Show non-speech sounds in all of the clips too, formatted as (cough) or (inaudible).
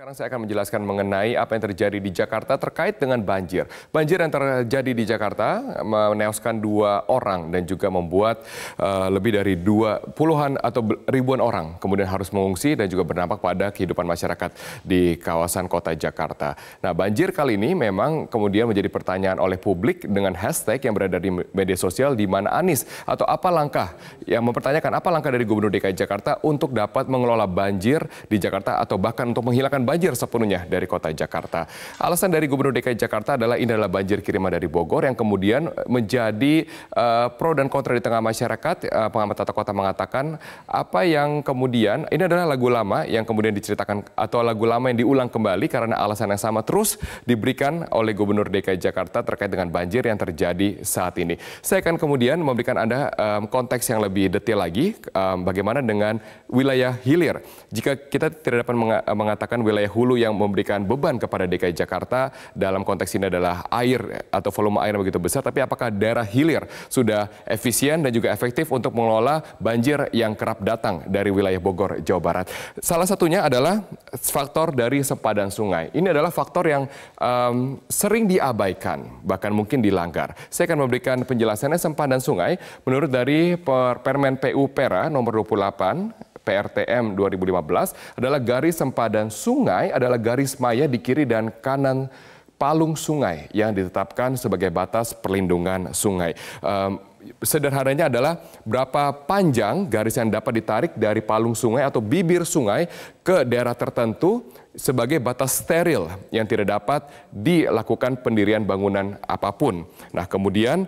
Sekarang saya akan menjelaskan mengenai apa yang terjadi di Jakarta terkait dengan banjir. Banjir yang terjadi di Jakarta menewaskan dua orang dan juga membuat uh, lebih dari dua puluhan atau ribuan orang kemudian harus mengungsi dan juga berdampak pada kehidupan masyarakat di kawasan kota Jakarta. Nah, banjir kali ini memang kemudian menjadi pertanyaan oleh publik dengan hashtag yang berada di media sosial di mana Anies atau apa langkah yang mempertanyakan apa langkah dari Gubernur DKI Jakarta untuk dapat mengelola banjir di Jakarta atau bahkan untuk menghilangkan banjir sepenuhnya dari kota Jakarta. Alasan dari Gubernur DKI Jakarta adalah ini adalah banjir kiriman dari Bogor yang kemudian eh, menjadi uh, pro dan kontra di tengah masyarakat. Uh, pengamat tata kota mengatakan apa yang kemudian ini adalah lagu lama yang kemudian diceritakan atau lagu lama yang diulang kembali karena alasan yang sama terus diberikan oleh Gubernur DKI Jakarta terkait dengan banjir yang terjadi saat ini. Saya akan kemudian memberikan Anda um, konteks yang lebih detail lagi um, bagaimana dengan wilayah hilir. Jika kita tidak dapat mengatakan wilayah wilayah hulu yang memberikan beban kepada DKI Jakarta dalam konteks ini adalah air atau volume air yang begitu besar, tapi apakah daerah hilir sudah efisien dan juga efektif untuk mengelola banjir yang kerap datang dari wilayah Bogor, Jawa Barat? Salah satunya adalah faktor dari sempadan sungai. Ini adalah faktor yang um, sering diabaikan, bahkan mungkin dilanggar. Saya akan memberikan penjelasannya sempadan sungai menurut dari Permen PU Pera nomor 28 PRTM 2015 adalah garis sempadan sungai adalah garis maya di kiri dan kanan palung sungai yang ditetapkan sebagai batas perlindungan sungai. Um, sederhananya adalah berapa panjang garis yang dapat ditarik dari palung sungai atau bibir sungai ke daerah tertentu sebagai batas steril yang tidak dapat dilakukan pendirian bangunan apapun. Nah, kemudian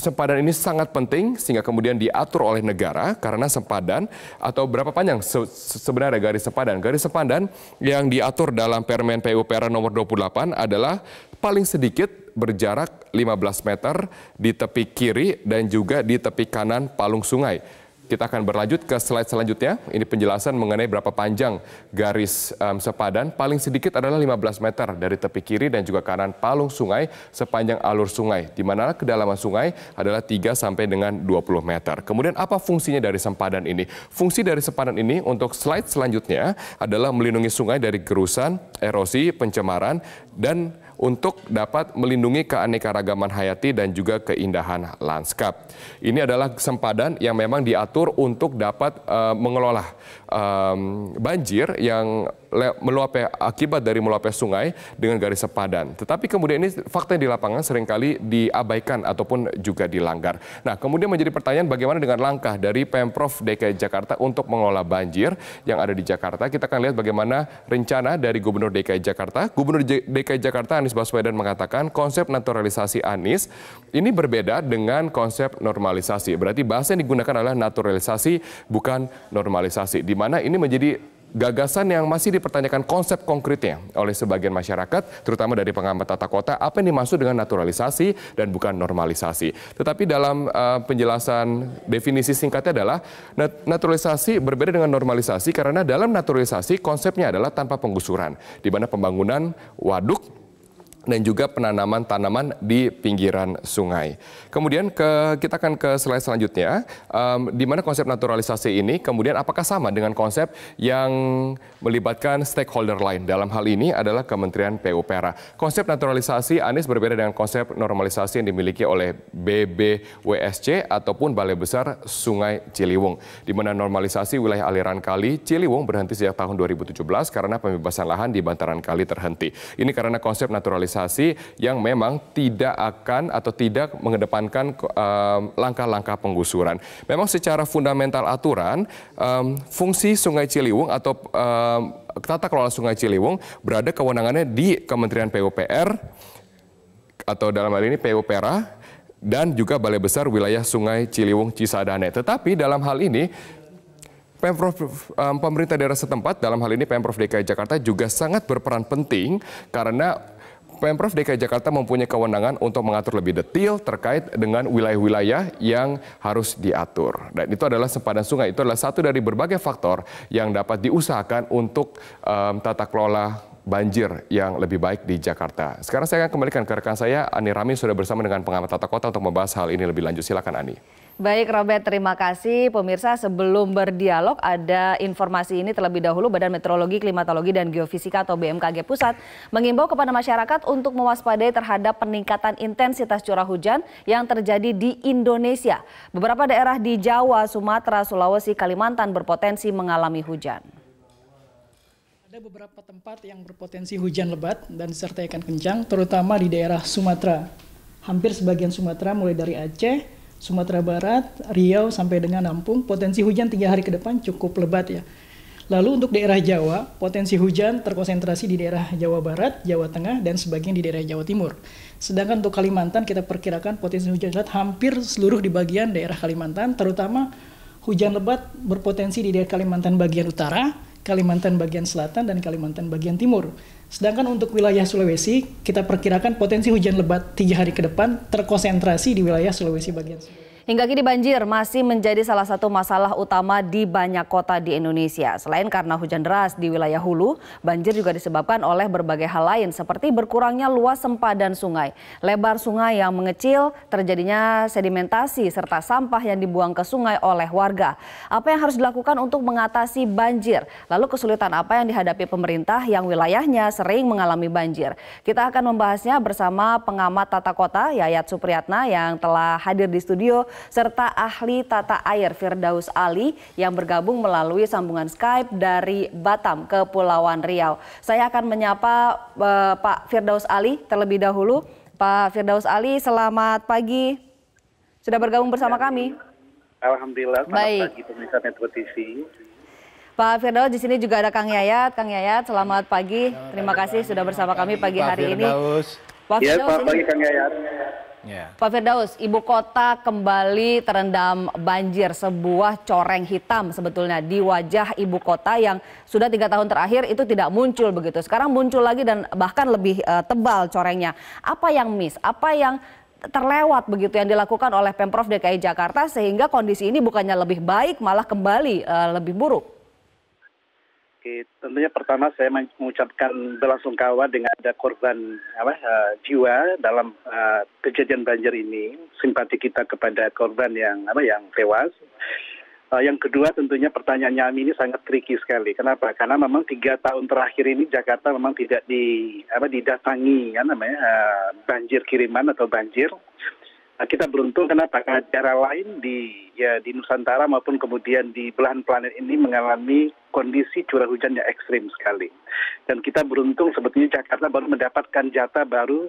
sempadan ini sangat penting sehingga kemudian diatur oleh negara karena sempadan atau berapa panjang se sebenarnya garis sempadan. Garis sempadan yang diatur dalam Permen PUPR nomor 28 adalah paling sedikit berjarak 15 meter di tepi kiri dan juga di tepi kanan palung sungai. Kita akan berlanjut ke slide selanjutnya. Ini penjelasan mengenai berapa panjang garis um, sepadan. Paling sedikit adalah 15 meter dari tepi kiri dan juga kanan palung sungai sepanjang alur sungai, di mana kedalaman sungai adalah 3 sampai dengan 20 meter. Kemudian apa fungsinya dari sempadan ini? Fungsi dari sepadan ini untuk slide selanjutnya adalah melindungi sungai dari gerusan, erosi, pencemaran, dan untuk dapat melindungi keanekaragaman hayati dan juga keindahan lanskap. Ini adalah sempadan yang memang diatur untuk dapat uh, mengelola um, banjir yang meluapnya akibat dari meluapnya sungai dengan garis sepadan. Tetapi kemudian ini fakta di lapangan seringkali diabaikan ataupun juga dilanggar. Nah, kemudian menjadi pertanyaan bagaimana dengan langkah dari Pemprov DKI Jakarta untuk mengelola banjir yang ada di Jakarta. Kita akan lihat bagaimana rencana dari Gubernur DKI Jakarta. Gubernur DKI Jakarta Anies Baswedan mengatakan konsep naturalisasi Anies ini berbeda dengan konsep normalisasi. Berarti bahasa yang digunakan adalah naturalisasi bukan normalisasi. Di mana ini menjadi gagasan yang masih dipertanyakan konsep konkretnya oleh sebagian masyarakat, terutama dari pengamat tata kota, apa yang dimaksud dengan naturalisasi dan bukan normalisasi. Tetapi dalam uh, penjelasan definisi singkatnya adalah nat naturalisasi berbeda dengan normalisasi karena dalam naturalisasi konsepnya adalah tanpa penggusuran, di mana pembangunan waduk dan juga penanaman tanaman di pinggiran sungai. Kemudian ke, kita akan ke slide selanjutnya, um, di mana konsep naturalisasi ini kemudian apakah sama dengan konsep yang melibatkan stakeholder lain? Dalam hal ini adalah Kementerian PUPR. Konsep naturalisasi Anies berbeda dengan konsep normalisasi yang dimiliki oleh BBWSC ataupun Balai Besar Sungai Ciliwung, di mana normalisasi wilayah aliran kali Ciliwung berhenti sejak tahun 2017 karena pembebasan lahan di bantaran kali terhenti. Ini karena konsep naturalisasi normalisasi yang memang tidak akan atau tidak mengedepankan ehm, langkah-langkah um, penggusuran. Memang secara fundamental aturan um, fungsi Sungai Ciliwung atau um, tata kelola Sungai Ciliwung berada kewenangannya di Kementerian PUPR atau dalam hal ini PUPera dan juga Balai Besar Wilayah Sungai Ciliwung Cisadane. Tetapi dalam hal ini Pemprov pemerintah daerah setempat dalam hal ini Pemprov DKI Jakarta juga sangat berperan penting karena Pemprov DKI Jakarta mempunyai kewenangan untuk mengatur lebih detail terkait dengan wilayah-wilayah yang harus diatur. Dan itu adalah sempadan sungai, itu adalah satu dari berbagai faktor yang dapat diusahakan untuk um, tata kelola banjir yang lebih baik di Jakarta. Sekarang saya akan kembalikan ke rekan saya, Ani Rami sudah bersama dengan pengamat tata kota untuk membahas hal ini lebih lanjut. Silakan Ani. Baik Robert, terima kasih. Pemirsa, sebelum berdialog ada informasi ini terlebih dahulu Badan Meteorologi, Klimatologi dan Geofisika atau BMKG Pusat mengimbau kepada masyarakat untuk mewaspadai terhadap peningkatan intensitas curah hujan yang terjadi di Indonesia. Beberapa daerah di Jawa, Sumatera, Sulawesi, Kalimantan berpotensi mengalami hujan. Ada beberapa tempat yang berpotensi hujan lebat dan disertai akan kencang, terutama di daerah Sumatera. Hampir sebagian Sumatera mulai dari Aceh, Sumatera Barat, Riau sampai dengan Lampung, potensi hujan tiga hari ke depan cukup lebat ya. Lalu untuk daerah Jawa, potensi hujan terkonsentrasi di daerah Jawa Barat, Jawa Tengah, dan sebagian di daerah Jawa Timur. Sedangkan untuk Kalimantan, kita perkirakan potensi hujan lebat hampir seluruh di bagian daerah Kalimantan, terutama hujan lebat berpotensi di daerah Kalimantan bagian utara, Kalimantan bagian selatan, dan Kalimantan bagian timur. Sedangkan untuk wilayah Sulawesi, kita perkirakan potensi hujan lebat tiga hari ke depan terkonsentrasi di wilayah Sulawesi bagian. Hingga kini banjir masih menjadi salah satu masalah utama di banyak kota di Indonesia. Selain karena hujan deras di wilayah hulu, banjir juga disebabkan oleh berbagai hal lain seperti berkurangnya luas sempadan sungai, lebar sungai yang mengecil, terjadinya sedimentasi serta sampah yang dibuang ke sungai oleh warga. Apa yang harus dilakukan untuk mengatasi banjir? Lalu kesulitan apa yang dihadapi pemerintah yang wilayahnya sering mengalami banjir? Kita akan membahasnya bersama pengamat tata kota Yayat Supriyatna yang telah hadir di studio serta ahli tata air Firdaus Ali yang bergabung melalui sambungan Skype dari Batam ke Pulauan Riau. Saya akan menyapa uh, Pak Firdaus Ali terlebih dahulu. Pak Firdaus Ali, selamat pagi. Sudah bergabung bersama ya. kami. Alhamdulillah, selamat Baik. pagi pemirsa Metro TV. Pak Firdaus, di sini juga ada Kang Yayat. Kang Yayat, selamat pagi. Terima kasih sudah bersama kami pagi hari ini. Pak Firdaus. Ya, selamat pagi Kang Yayat. Yeah. Pak Firdaus, ibu kota kembali terendam banjir, sebuah coreng hitam sebetulnya di wajah ibu kota yang sudah tiga tahun terakhir itu tidak muncul begitu. Sekarang muncul lagi dan bahkan lebih uh, tebal corengnya. Apa yang miss? Apa yang terlewat begitu yang dilakukan oleh Pemprov DKI Jakarta sehingga kondisi ini bukannya lebih baik malah kembali uh, lebih buruk? tentunya pertama saya mengucapkan belasungkawa dengan ada korban apa, uh, jiwa dalam uh, kejadian banjir ini. Simpati kita kepada korban yang apa yang tewas. Uh, yang kedua tentunya pertanyaan pertanyaannya ini sangat tricky sekali. Kenapa? Karena memang tiga tahun terakhir ini Jakarta memang tidak di apa didatangi ya namanya uh, banjir kiriman atau banjir. Nah, kita beruntung kenapa? Karena cara lain di ya di Nusantara maupun kemudian di belahan planet ini mengalami kondisi curah hujan yang ekstrim sekali. Dan kita beruntung sebetulnya Jakarta baru mendapatkan jatah baru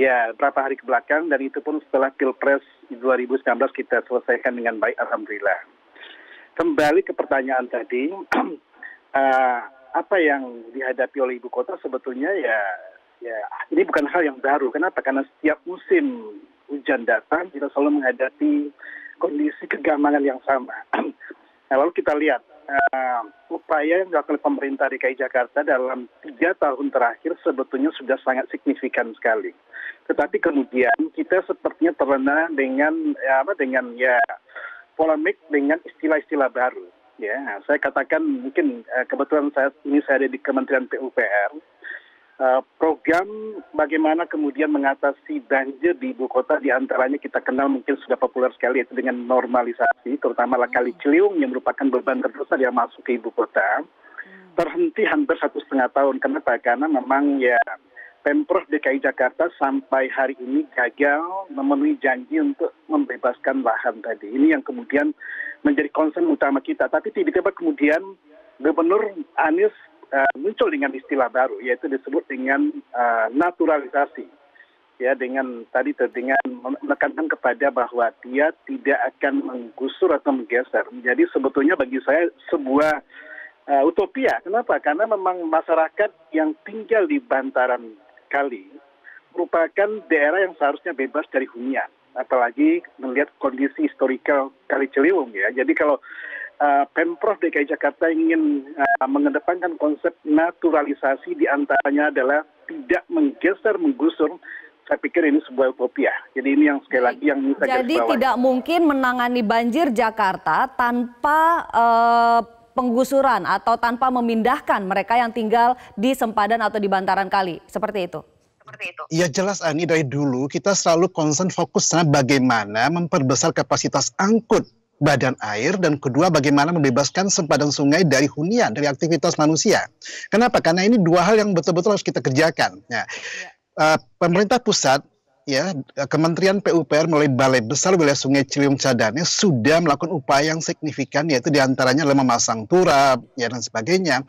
ya berapa hari kebelakang dan itu pun setelah Pilpres 2019 kita selesaikan dengan baik Alhamdulillah. Kembali ke pertanyaan tadi, uh, (clears throat) apa yang dihadapi oleh ibu kota sebetulnya ya ya ini bukan hal yang baru. Kenapa? Karena setiap musim hujan datang kita selalu menghadapi kondisi kegamangan yang sama. (clears throat) Nah, lalu kita lihat uh, upaya yang dilakukan pemerintah DKI Jakarta dalam tiga tahun terakhir sebetulnya sudah sangat signifikan sekali. Tetapi kemudian kita sepertinya terlena dengan ya, apa dengan ya polemik dengan istilah-istilah baru. Ya, saya katakan mungkin uh, kebetulan saat ini saya ada di Kementerian PUPR Eh, program bagaimana kemudian mengatasi banjir di ibu kota diantaranya kita kenal mungkin sudah populer sekali itu dengan normalisasi terutama hmm. kali Ciliwung yang merupakan beban terbesar yang masuk ke ibu kota hmm. terhenti hampir satu setengah tahun kenapa karena memang ya Pemprov DKI Jakarta sampai hari ini gagal memenuhi janji untuk membebaskan lahan tadi. Ini yang kemudian menjadi concern utama kita. Tapi tiba-tiba kemudian Gubernur Anies Eh, muncul dengan istilah baru yaitu disebut dengan uh, naturalisasi ya dengan tadi dengan menekankan kepada bahwa dia tidak akan menggusur atau menggeser. Jadi sebetulnya bagi saya sebuah uh, utopia. Kenapa? Karena memang masyarakat yang tinggal di bantaran kali merupakan daerah yang seharusnya bebas dari hunian. Apalagi melihat kondisi historikal Kali Ciliwung ya. Jadi kalau uh, Pemprov DKI Jakarta ingin mengedepankan konsep naturalisasi diantaranya adalah tidak menggeser menggusur saya pikir ini sebuah utopia. Jadi ini yang sekali lagi yang bisa Jadi tidak mungkin menangani banjir Jakarta tanpa eh, penggusuran atau tanpa memindahkan mereka yang tinggal di sempadan atau di bantaran kali. Seperti itu Iya jelas Ani dari dulu kita selalu concern fokusnya bagaimana memperbesar kapasitas angkut badan air dan kedua bagaimana membebaskan sempadan sungai dari hunian dari aktivitas manusia. Kenapa? Karena ini dua hal yang betul-betul harus kita kerjakan. ya. uh, pemerintah pusat ya Kementerian PUPR melalui Balai Besar Wilayah Sungai Ciliwung Cadane sudah melakukan upaya yang signifikan yaitu diantaranya adalah memasang turap ya dan sebagainya.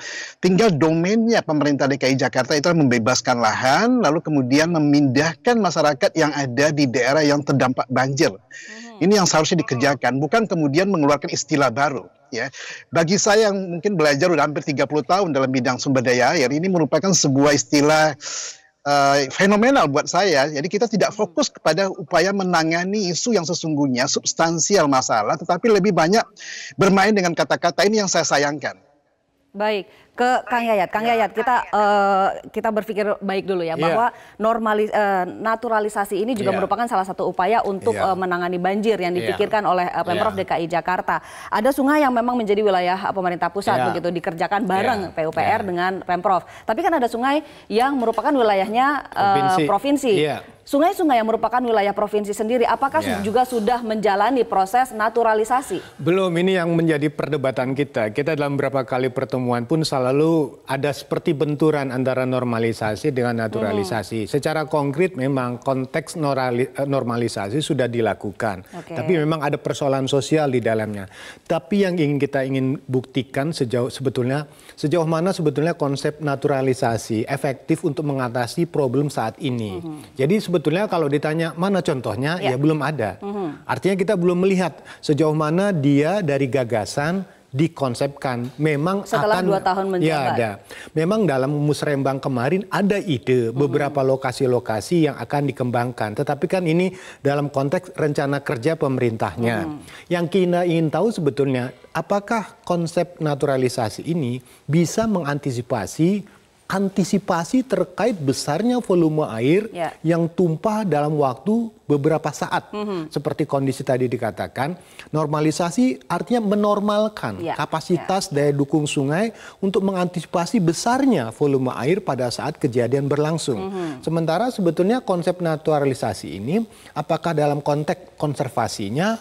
Tinggal domainnya pemerintah DKI Jakarta itu membebaskan lahan lalu kemudian memindahkan masyarakat yang ada di daerah yang terdampak banjir. Hmm Hmm. Ini yang seharusnya dikerjakan, bukan kemudian mengeluarkan istilah baru. Ya, bagi saya yang mungkin belajar udah hampir 30 tahun dalam bidang sumber daya air, ini merupakan sebuah istilah Uh, fenomenal buat saya. Jadi kita tidak hmm. fokus kepada upaya menangani isu yang sesungguhnya substansial masalah, tetapi lebih banyak bermain dengan kata-kata ini yang saya sayangkan. Baik, ke Kang Yayat. Kang Yayat, kita uh, kita berpikir baik dulu ya iya. bahwa normalis uh, eh, naturalisasi ini juga yeah. merupakan salah satu upaya untuk yeah. Iya. uh, menangani banjir yang iya. dipikirkan yeah. oleh uh, Pemprov yeah. DKI Jakarta. Ada sungai yang memang menjadi wilayah pemerintah pusat yeah. begitu dikerjakan bareng yeah. PUPR yeah. dengan Pemprov. Tapi kan ada sungai yang merupakan wilayahnya uh, provinsi. provinsi. Yeah. Sungai-sungai yang merupakan wilayah provinsi sendiri, apakah ya. juga sudah menjalani proses naturalisasi? Belum, ini yang menjadi perdebatan kita. Kita dalam beberapa kali pertemuan pun selalu ada seperti benturan antara normalisasi dengan naturalisasi. Hmm. Secara konkret memang konteks eh, normalisasi sudah dilakukan. Okay. Tapi memang ada persoalan sosial di dalamnya. Tapi yang ingin kita ingin buktikan sejauh sebetulnya sejauh mana sebetulnya konsep naturalisasi efektif untuk mengatasi problem saat ini. Hmm. Jadi sebetulnya sebetulnya kalau ditanya mana contohnya, ya, ya belum ada. Mm Artinya kita belum melihat sejauh mana dia dari gagasan dikonsepkan. Memang setelah akan, dua tahun menjabat. Ya ada. Memang dalam musrembang kemarin ada ide mhm. beberapa lokasi-lokasi yang akan dikembangkan. Tetapi kan ini dalam konteks rencana kerja pemerintahnya. Mm Yang kita ingin tahu sebetulnya apakah konsep naturalisasi ini bisa mengantisipasi antisipasi terkait besarnya volume air ya. yang tumpah dalam waktu beberapa saat. Mm -hmm. Seperti kondisi tadi dikatakan, normalisasi artinya menormalkan ya. kapasitas ya. daya dukung sungai untuk mengantisipasi besarnya volume air pada saat kejadian berlangsung. Mm -hmm. Sementara sebetulnya konsep naturalisasi ini apakah dalam konteks konservasinya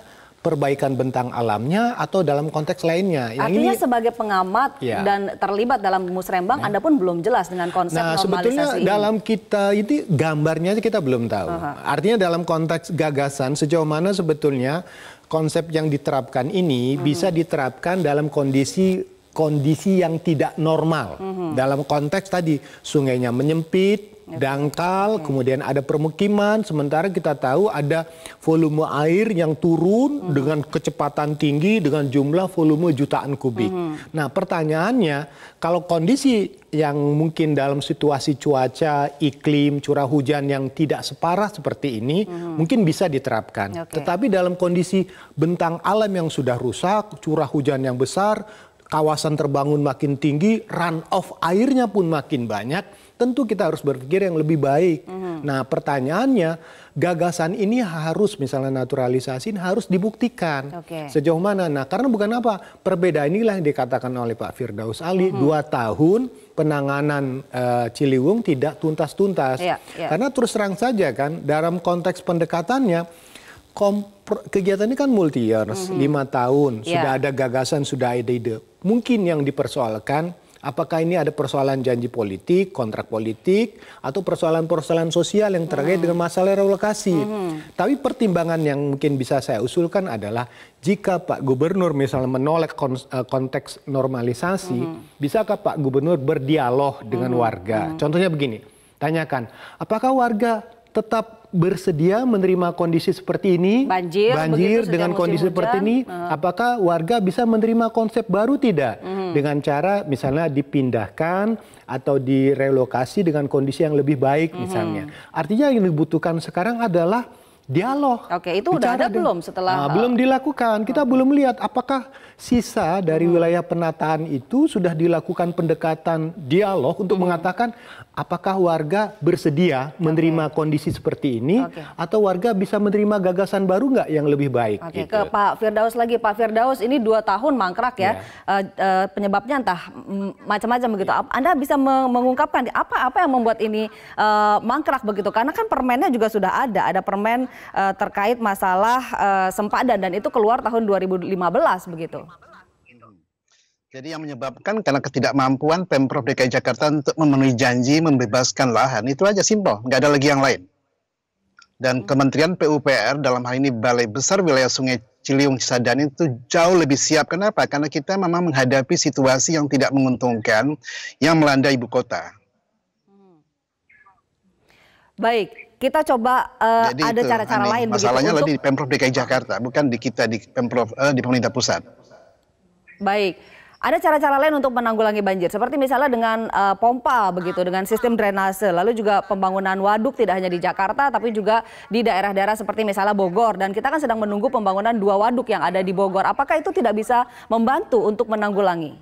perbaikan bentang alamnya atau dalam konteks lainnya. Yang Artinya ini, sebagai pengamat ya. dan terlibat dalam musrembang, nah. Ya. Anda pun belum jelas dengan konsep nah, normalisasi sebetulnya ini. dalam kita ini gambarnya kita belum tahu. Uh -huh. Artinya dalam konteks gagasan sejauh mana sebetulnya konsep yang diterapkan ini uh mhm. -huh. bisa diterapkan dalam kondisi kondisi yang tidak normal -hmm. dalam konteks tadi sungainya menyempit dangkal, kemudian ada permukiman. Sementara kita tahu ada volume air yang turun hmm. dengan kecepatan tinggi dengan jumlah volume jutaan kubik. Hmm. Nah, pertanyaannya kalau kondisi yang mungkin dalam situasi cuaca, iklim, curah hujan yang tidak separah seperti ini hmm. mungkin bisa diterapkan. Okay. Tetapi dalam kondisi bentang alam yang sudah rusak, curah hujan yang besar, kawasan terbangun makin tinggi, run off airnya pun makin banyak tentu kita harus berpikir yang lebih baik. Mm-hmm. Nah, pertanyaannya, gagasan ini harus misalnya naturalisasi harus dibuktikan okay. sejauh mana. Nah, karena bukan apa perbedaan inilah yang dikatakan oleh Pak Firdaus Ali mm-hmm. dua tahun penanganan uh, Ciliwung tidak tuntas-tuntas. Yeah, yeah. Karena terus terang saja kan dalam konteks pendekatannya kompro, kegiatan ini kan multi years, mm-hmm. lima tahun yeah. sudah ada gagasan, sudah ada ide. Mungkin yang dipersoalkan Apakah ini ada persoalan janji politik, kontrak politik, atau persoalan-persoalan sosial yang terkait dengan masalah relokasi? Hmm. Tapi pertimbangan yang mungkin bisa saya usulkan adalah jika Pak Gubernur misalnya menolak eh, konteks normalisasi, hmm. bisakah Pak Gubernur berdialog dengan hmm. warga? Contohnya begini, tanyakan, apakah warga tetap bersedia menerima kondisi seperti ini? Banjir, banjir dengan kondisi hujan. seperti ini, uh. apakah warga bisa menerima konsep baru tidak? Hmm. Dengan cara misalnya dipindahkan atau direlokasi dengan kondisi yang lebih baik mhm. misalnya. Artinya yang dibutuhkan sekarang adalah dialog. Oke, itu udah ada belum setelah nah, belum eh, dilakukan. Kita okay. belum lihat apakah sisa dari hmm. wilayah penataan itu sudah dilakukan pendekatan dialog untuk hmm. mengatakan apakah warga bersedia okay. menerima kondisi seperti ini okay. atau warga bisa menerima gagasan baru nggak yang lebih baik. Oke, okay. gitu. ke Pak Firdaus lagi. Pak Firdaus ini dua tahun mangkrak ya. Yeah. Ya. Uh, eh, uh, penyebabnya entah mm, macam-macam begitu. Yeah. Anda bisa mengungkapkan apa-apa yang membuat ini uh, mangkrak begitu? Karena kan permennya juga sudah ada. Ada permen uh, terkait masalah uh, sempadan dan itu keluar tahun 2015 begitu. Jadi yang menyebabkan karena ketidakmampuan Pemprov DKI Jakarta untuk memenuhi janji membebaskan lahan itu aja simpel, nggak ada lagi yang lain. Dan hmm. Kementerian PUPR dalam hal ini Balai Besar Wilayah Sungai Ciliwung Cisadane itu jauh lebih siap. Kenapa? Karena kita memang menghadapi situasi yang tidak menguntungkan yang melanda ibu kota. Hmm. Baik, kita coba uh, Jadi ada cara-cara lain. Masalahnya begitu, di Pemprov DKI Jakarta, bukan di kita di Pemprov uh, di pemerintah pusat. Baik. Ada cara-cara lain untuk menanggulangi banjir, seperti misalnya dengan uh, pompa begitu, dengan sistem drainase, lalu juga pembangunan waduk tidak hanya di Jakarta, tapi juga di daerah-daerah seperti misalnya Bogor. Dan kita kan sedang menunggu pembangunan dua waduk yang ada di Bogor. Apakah itu tidak bisa membantu untuk menanggulangi?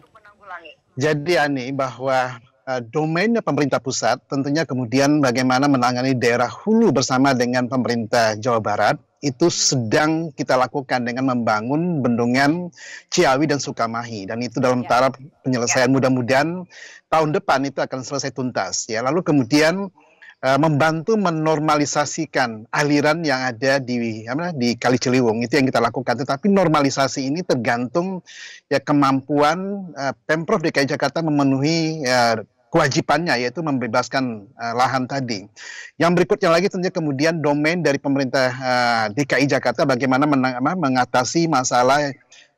Jadi Ani, bahwa Eh, domainnya pemerintah pusat, tentunya kemudian bagaimana menangani daerah hulu bersama dengan pemerintah Jawa Barat itu sedang kita lakukan dengan membangun bendungan Ciawi dan Sukamahi dan itu dalam ya. taraf penyelesaian ya. mudah-mudahan tahun depan itu akan selesai tuntas ya lalu kemudian uh, membantu menormalisasikan aliran yang ada di apa, di Kali Ciliwung itu yang kita lakukan tetapi normalisasi ini tergantung ya kemampuan uh, Pemprov DKI Jakarta memenuhi uh, kewajibannya yaitu membebaskan uh, lahan tadi. Yang berikutnya lagi tentunya kemudian domain dari pemerintah uh, DKI Jakarta bagaimana menang, mengatasi masalah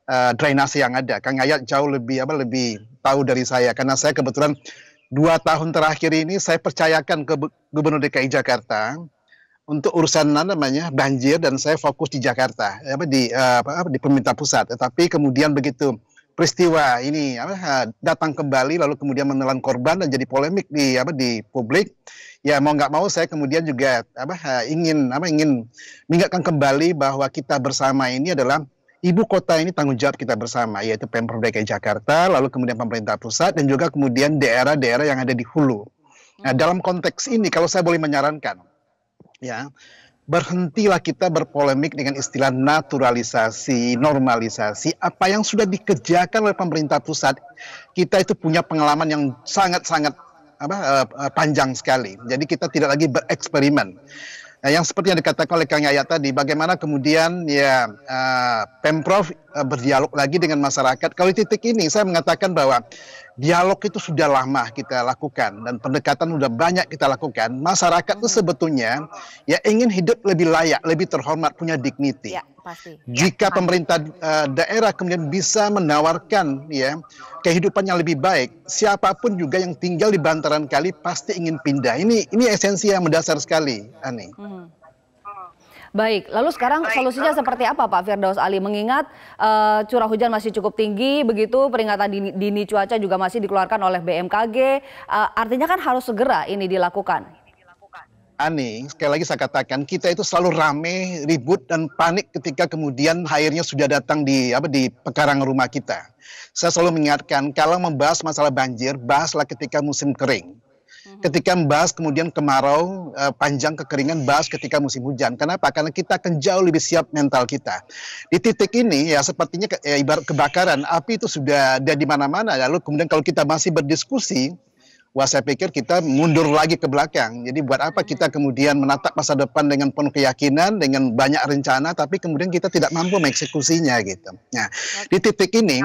uh, drainase yang ada. Kang Ayat jauh lebih apa lebih tahu dari saya karena saya kebetulan dua tahun terakhir ini saya percayakan ke Gubernur DKI Jakarta untuk urusan namanya banjir dan saya fokus di Jakarta apa di uh, apa, di pemerintah pusat. Tetapi kemudian begitu peristiwa ini apa, datang kembali lalu kemudian menelan korban dan jadi polemik di apa di publik ya mau nggak mau saya kemudian juga apa ingin apa ingin mengingatkan kembali bahwa kita bersama ini adalah ibu kota ini tanggung jawab kita bersama yaitu pemprov DKI Jakarta lalu kemudian pemerintah pusat dan juga kemudian daerah-daerah yang ada di hulu nah hmm. dalam konteks ini kalau saya boleh menyarankan ya berhentilah kita berpolemik dengan istilah naturalisasi, normalisasi, apa yang sudah dikerjakan oleh pemerintah pusat. Kita itu punya pengalaman yang sangat-sangat apa, eh, eh, panjang sekali. Jadi kita tidak lagi bereksperimen. Nah, yang seperti yang dikatakan oleh Kang Yaya tadi, bagaimana kemudian ya uh, pemprov uh, berdialog lagi dengan masyarakat. Kalau titik ini saya mengatakan bahwa dialog itu sudah lama kita lakukan dan pendekatan sudah banyak kita lakukan. Masyarakat itu mm-hmm. sebetulnya ya ingin hidup lebih layak, lebih terhormat, punya dignity. Ya, pasti. Ya, Jika pemerintah uh, daerah kemudian bisa menawarkan ya kehidupan yang lebih baik, siapapun juga yang tinggal di bantaran kali pasti ingin pindah. Ini ini esensi yang mendasar sekali, Ani. Hmm. Baik, lalu sekarang Baik, solusinya seperti apa Pak Firdaus Ali? Mengingat uh, curah hujan masih cukup tinggi, begitu peringatan dini, dini cuaca juga masih dikeluarkan oleh BMKG. Uh, eh, artinya kan harus segera ini dilakukan. Ani, sekali lagi saya katakan kita itu selalu rame, ribut dan panik ketika kemudian airnya sudah datang di apa di pekarang rumah kita. Saya selalu mengingatkan kalau membahas masalah banjir, bahaslah ketika musim kering. Mhm. Ketika membahas kemudian kemarau, uh, panjang kekeringan, bahas ketika musim hujan. Kenapa? Karena kita akan jauh lebih siap mental kita. Di titik ini ya sepertinya ke, ya, ibarat kebakaran, api itu sudah ada di mana-mana. Lalu kemudian kalau kita masih berdiskusi, Wah saya pikir kita mundur lagi ke belakang. Jadi buat apa mhm. kita kemudian menatap masa depan dengan penuh keyakinan, dengan banyak rencana, tapi kemudian kita tidak mampu mengeksekusinya gitu. Nah, di titik ini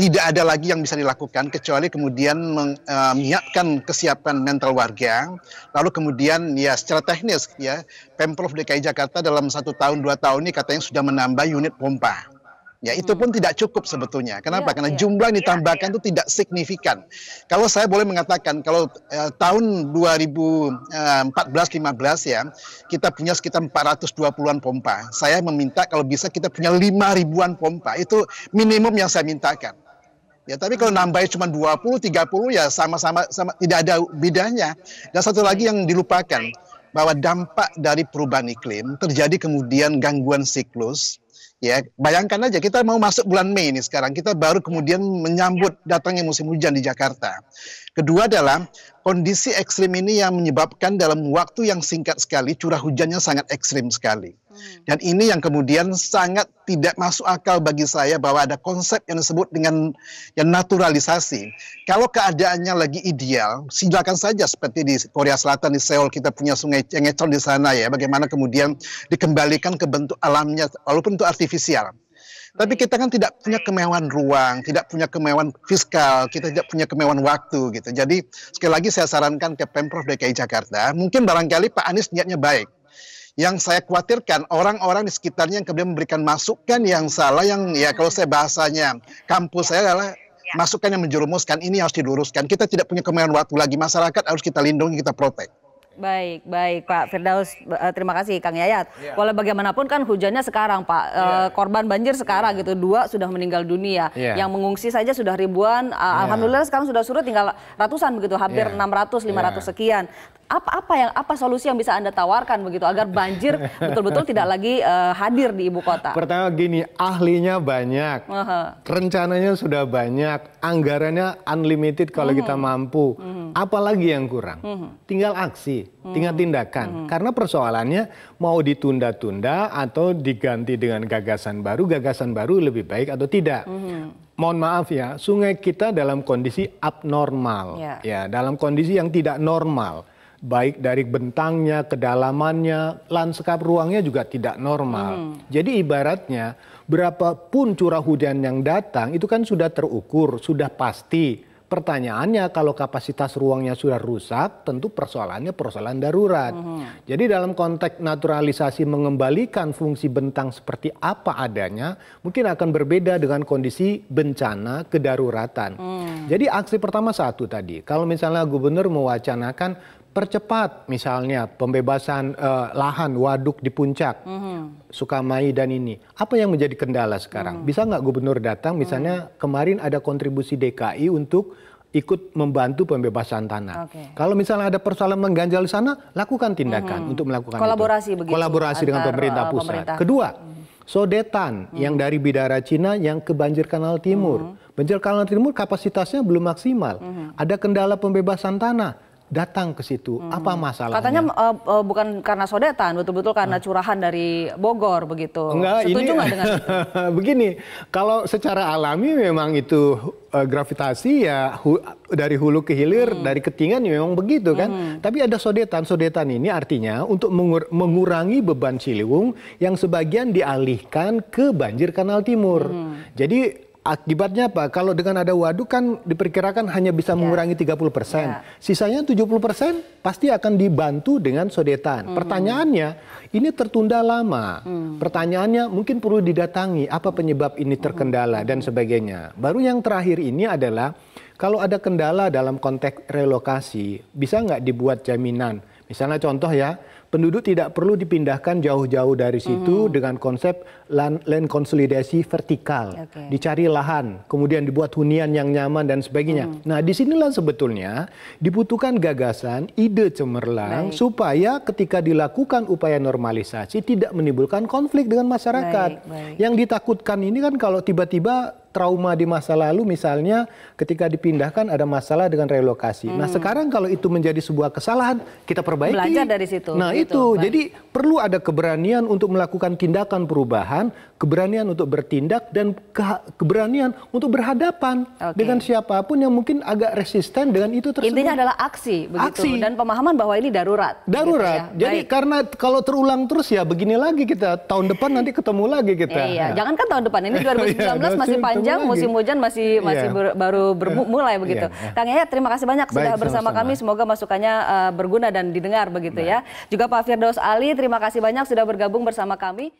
tidak ada lagi yang bisa dilakukan kecuali kemudian mengingatkan eh, kesiapan mental warga lalu kemudian ya secara teknis ya Pemprov DKI Jakarta dalam satu tahun dua tahun ini katanya sudah menambah unit pompa Ya, itu pun hmm. tidak cukup sebetulnya. Kenapa? Ya, Karena ya. jumlah yang ditambahkan itu ya, itu tidak signifikan. Kalau saya boleh mengatakan, kalau eh, tahun 2014-15 eh, ya, kita punya sekitar 420-an pompa. Saya meminta kalau bisa kita punya 5 ribuan pompa. Itu minimum yang saya mintakan. Ya, tapi kalau nambah cuma 20, 30 ya sama-sama sama tidak ada bedanya. Dan satu lagi yang dilupakan bahwa dampak dari perubahan iklim terjadi kemudian gangguan siklus. Ya, bayangkan aja kita mau masuk bulan Mei ini sekarang, kita baru kemudian menyambut datangnya musim hujan di Jakarta. Kedua adalah kondisi ekstrim ini yang menyebabkan dalam waktu yang singkat sekali curah hujannya sangat ekstrim sekali. Hmm. Dan ini yang kemudian sangat tidak masuk akal bagi saya bahwa ada konsep yang disebut dengan yang naturalisasi. Kalau keadaannya lagi ideal, silakan saja seperti di Korea Selatan di Seoul kita punya sungai Cengecon di sana ya, bagaimana kemudian dikembalikan ke bentuk alamnya walaupun itu artifisial. Tapi kita kan tidak punya kemewahan ruang, tidak punya kemewahan fiskal, kita tidak punya kemewahan waktu gitu. Jadi sekali lagi saya sarankan ke Pemprov DKI Jakarta, mungkin barangkali Pak Anies niatnya baik yang saya khawatirkan orang-orang di sekitarnya yang kemudian memberikan masukan yang salah yang ya kalau hmm. saya bahasanya kampus ya. saya adalah ya. masukan yang menjerumuskan ini harus diluruskan. Kita tidak punya kemewahan waktu lagi. Masyarakat harus kita lindungi, kita protek. Baik, baik Pak Firdaus. Eh, terima kasih Kang Yayat. Ya. Walau bagaimanapun kan hujannya sekarang Pak. Eh, ya. korban banjir sekarang ya. gitu. Dua sudah meninggal dunia. Ya. Yang mengungsi saja sudah ribuan. Ya. Alhamdulillah sekarang sudah surut tinggal ratusan begitu. Hampir ya. 600, 500 ya. sekian apa-apa yang apa solusi yang bisa anda tawarkan begitu agar banjir (laughs) betul-betul tidak lagi uh, hadir di ibu kota? Pertama gini, ahlinya banyak, uh -huh. rencananya sudah banyak, anggarannya unlimited kalau uh -huh. kita mhm. mampu. Uh mhm. -huh. Apalagi yang kurang? Uh mhm. -huh. Tinggal aksi, uh -huh. tinggal tindakan. Uh -huh. Karena persoalannya mau ditunda-tunda atau diganti dengan gagasan baru, gagasan baru lebih baik atau tidak. Uh -huh mohon maaf ya, sungai kita dalam kondisi abnormal, yeah. ya dalam kondisi yang tidak normal baik dari bentangnya, kedalamannya, lanskap ruangnya juga tidak normal. Hmm. Jadi ibaratnya berapapun curah hujan yang datang itu kan sudah terukur, sudah pasti. Pertanyaannya kalau kapasitas ruangnya sudah rusak, tentu persoalannya persoalan darurat. Hmm. Jadi dalam konteks naturalisasi mengembalikan fungsi bentang seperti apa adanya, mungkin akan berbeda dengan kondisi bencana kedaruratan. Hmm. Jadi aksi pertama satu tadi, kalau misalnya gubernur mewacanakan percepat misalnya pembebasan uh, lahan waduk di puncak mm-hmm. Sukamai dan ini apa yang menjadi kendala sekarang mm-hmm. bisa nggak gubernur datang misalnya mm-hmm. kemarin ada kontribusi DKI untuk ikut membantu pembebasan tanah. Okay. Kalau misalnya ada persoalan mengganjal sana, lakukan tindakan mm-hmm. untuk melakukan kolaborasi itu. begitu kolaborasi dengan pemerintah eh, pusat. Pemerintah. Kedua, mm-hmm. sodetan mm-hmm. yang dari Bidara Cina yang ke Banjir Kanal Timur. Mm-hmm. Banjir Kanal Timur kapasitasnya belum maksimal. Mm-hmm. Ada kendala pembebasan tanah datang ke situ. Hmm. Apa masalahnya? Katanya uh, uh, bukan karena sodetan, betul-betul karena ah. curahan dari Bogor begitu. Enggak, Setuju nggak dengan itu? (laughs) Begini, kalau secara alami memang itu uh, gravitasi ya hu, dari hulu ke hilir, hmm. dari ketinggian ya memang begitu kan. Hmm. Tapi ada sodetan. Sodetan ini artinya untuk mengur mengurangi beban Ciliwung yang sebagian dialihkan ke banjir Kanal Timur. Hmm. Jadi Akibatnya apa? Kalau dengan ada waduk kan diperkirakan hanya bisa ya. mengurangi mengurangi 30 persen. Yeah. Sisanya 70 persen pasti akan dibantu dengan sodetan. Mm. Pertanyaannya, ini tertunda lama. Mm. Pertanyaannya mungkin perlu didatangi apa penyebab ini hmm. terkendala dan sebagainya. Baru yang terakhir ini adalah kalau ada kendala dalam konteks relokasi, bisa nggak dibuat jaminan? Misalnya contoh ya, penduduk tidak perlu dipindahkan jauh-jauh dari situ hmm. dengan konsep land, land konsolidasi vertikal. Okay. Dicari lahan, kemudian dibuat hunian yang nyaman dan sebagainya. Hmm. Nah, disinilah sebetulnya dibutuhkan gagasan, ide cemerlang Baik. supaya ketika dilakukan upaya normalisasi tidak menimbulkan konflik dengan masyarakat. Baik, baik. Yang ditakutkan ini kan kalau tiba-tiba trauma di masa lalu misalnya ketika dipindahkan ada masalah dengan relokasi. Nah, hmm. Nah, sekarang kalau itu menjadi sebuah kesalahan, kita perbaiki. Belajar dari situ. Nah, gitu. itu. Baik. Jadi perlu ada keberanian untuk melakukan tindakan perubahan, keberanian untuk bertindak dan ke keberanian untuk berhadapan okay. dengan siapapun yang mungkin agak resisten dengan itu tersebut. Intinya adalah aksi begitu aksi. dan pemahaman bahwa ini darurat. Gitu darurat. Gitu ya. Jadi Baik. karena kalau terulang terus ya begini lagi kita tahun depan nanti ketemu lagi kita. Iya, nah. Iya. jangan kan tahun depan ini 2019 (laughs) iya, masih panjang panjang, musim hujan masih iya. masih ber, baru bermulai iya. yeah. begitu. Yeah. Kang Yaya, terima kasih banyak Baik, sudah bersama -sama. kami. Semoga masukannya uh, berguna dan didengar begitu ya. Baik. ya. Juga Pak Firdaus Ali, terima kasih banyak sudah bergabung bersama kami.